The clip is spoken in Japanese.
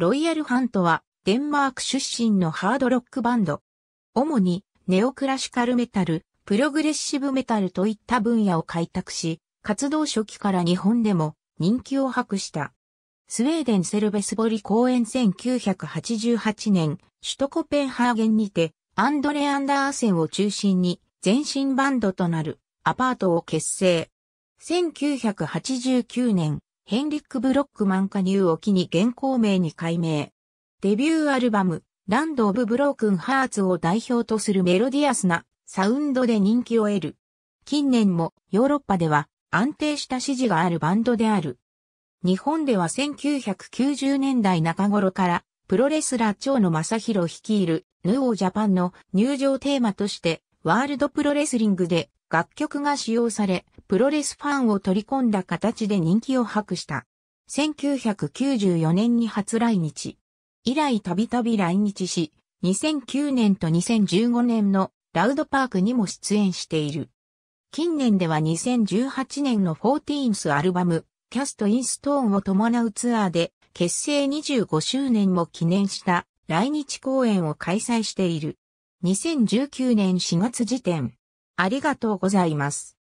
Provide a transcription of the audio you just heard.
ロイヤルハントは、デンマーク出身のハードロックバンド。主に、ネオクラシカルメタル、プログレッシブメタルといった分野を開拓し、活動初期から日本でも人気を博した。スウェーデンセルベスボリ公演1988年、首都コペンハーゲンにて、アンドレ・アンダーセンを中心に、全身バンドとなる、アパートを結成。1989年、ヘンリック・ブロックマン加入を機に現行名に改名。デビューアルバム、ランド・オブ・ブロークン・ハーツを代表とするメロディアスなサウンドで人気を得る。近年もヨーロッパでは安定した支持があるバンドである。日本では1990年代中頃からプロレスラー長野正宏率いるヌオージャパンの入場テーマとしてワールドプロレスリングで楽曲が使用され、プロレスファンを取り込んだ形で人気を博した。1994年に初来日。以来たびたび来日し、2009年と2015年のラウドパークにも出演している。近年では2018年のフォーティーンスアルバム、キャストインストーンを伴うツアーで、結成25周年も記念した来日公演を開催している。2019年4月時点、ありがとうございます。